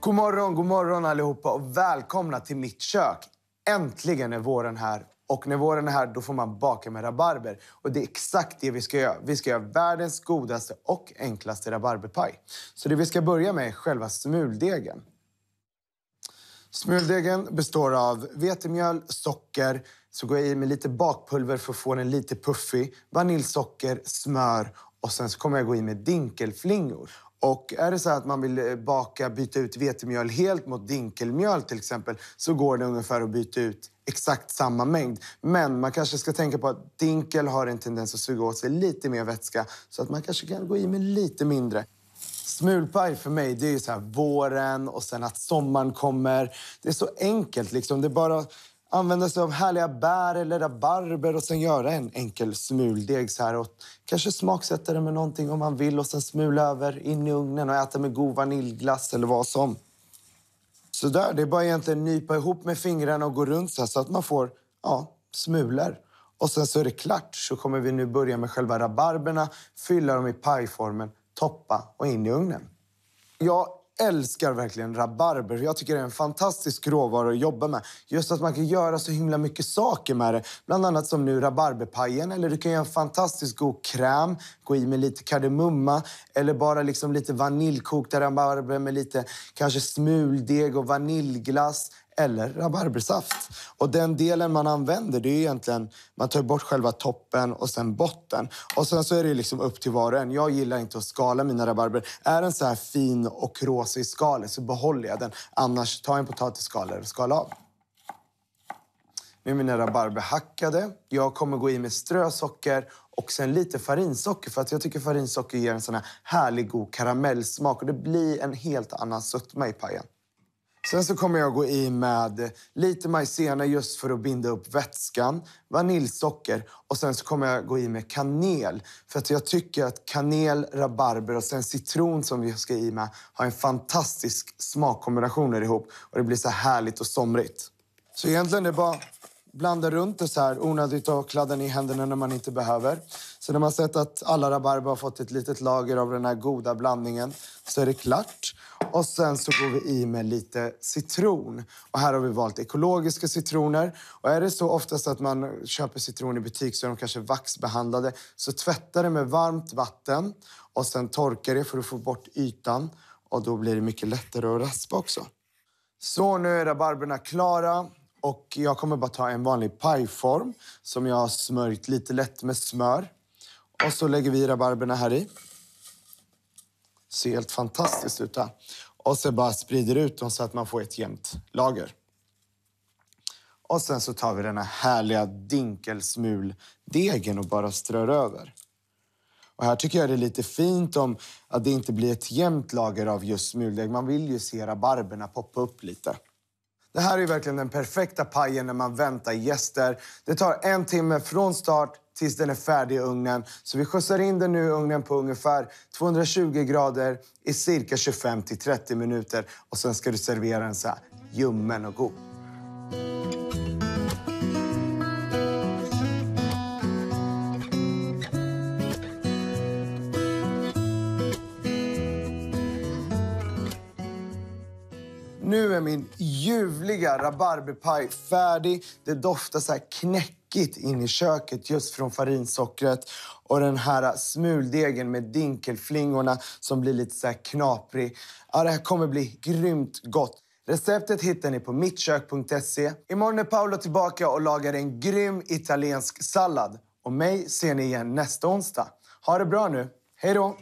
God morgon, god morgon allihopa och välkomna till mitt kök. Äntligen är våren här och när våren är här då får man baka med rabarber. Och det är exakt det vi ska göra. Vi ska göra världens godaste och enklaste rabarberpaj. Så det vi ska börja med är själva smuldegen. Smuldegen består av vetemjöl, socker, så går jag i med lite bakpulver för att få den lite puffig, vaniljsocker, smör och sen så kommer jag gå i med dinkelflingor. Och är det så att man vill eh, baka, byta ut vetemjöl helt mot dinkelmjöl till exempel, så går det ungefär att byta ut exakt samma mängd. Men man kanske ska tänka på att dinkel har en tendens att suga åt sig lite mer vätska, så att man kanske kan gå i med lite mindre. Smulpaj för mig, det är ju så här våren och sen att sommaren kommer. Det är så enkelt liksom. Det bara använda sig av härliga bär eller rabarber och sen göra en enkel smuldeg så här och kanske smaksätta det med någonting om man vill och sen smula över in i ugnen och äta med god vaniljglass eller vad som. Så där, det är bara egentligen nypa ihop med fingrarna och gå runt så, så att man får ja, smulor. Och sen så är det klart. Så kommer vi nu börja med själva rabarberna, fylla dem i pajformen, toppa och in i ugnen. Jag älskar verkligen rabarber. Jag tycker det är en fantastisk råvara att jobba med. Just att man kan göra så himla mycket saker med det. Bland annat som nu rabarberpajen. Eller du kan göra en fantastiskt god kräm. Gå i med lite kardemumma. Eller bara liksom lite vaniljkokta rabarber med lite kanske smuldeg och vaniljglass eller rabarbersaft. Och den delen man använder, det är egentligen, man tar bort själva toppen och sen botten. Och sen så är det liksom upp till var och en. Jag gillar inte att skala mina rabarber. Är den så här fin och i skalet så behåller jag den. Annars, ta en potatisskalare och skala av. Nu är mina rabarber hackade. Jag kommer gå i med strösocker och sen lite farinsocker för att jag tycker farinsocker ger en sån här härlig god karamellsmak och det blir en helt annan sötma i pajen. Sen så kommer jag gå i med lite majsena just för att binda upp vätskan, vaniljsocker och sen så kommer jag gå i med kanel. För att jag tycker att kanel, rabarber och sen citron som vi ska i med har en fantastisk smakkombination ihop och det blir så härligt och somrigt. Så egentligen är det bara blandar runt det så här onödigt och kladda ner händerna när man inte behöver. Så när man sett att alla rabarber har fått ett litet lager av den här goda blandningen så är det klart. Och sen så går vi i med lite citron. Och här har vi valt ekologiska citroner. Och är det så oftast att man köper citron i butik så är de kanske vaxbehandlade. Så tvätta det med varmt vatten och sen torka det för att få bort ytan. Och då blir det mycket lättare att raspa också. Så nu är rabarberna klara. Och jag kommer bara ta en vanlig pajform som jag har smörjt lite lätt med smör. Och så lägger vi rabarberna här i. Ser helt fantastiskt ut här. Och så bara sprider ut dem så att man får ett jämnt lager. Och sen så tar vi den här härliga dinkelsmuldegen och bara strör över. Och här tycker jag det är lite fint om att det inte blir ett jämnt lager av just smuldeg. Man vill ju se rabarberna poppa upp lite. Det här är verkligen den perfekta pajen när man väntar gäster. Det tar en timme från start tills den är färdig i ugnen. Så vi skjutsar in den nu i ugnen på ungefär 220 grader i cirka 25 till 30 minuter. Och sen ska du servera den så här ljummen och god. Nu är min ljuvliga rabarberpaj färdig. Det doftar så här knäckigt in i köket just från farinsockret och den här smuldegen med dinkelflingorna som blir lite så här knaprig. Ja, det här kommer bli grymt gott. Receptet hittar ni på mittkök.se. Imorgon är Paolo tillbaka och lagar en grym italiensk sallad. Och mig ser ni igen nästa onsdag. Ha det bra nu. Hej då!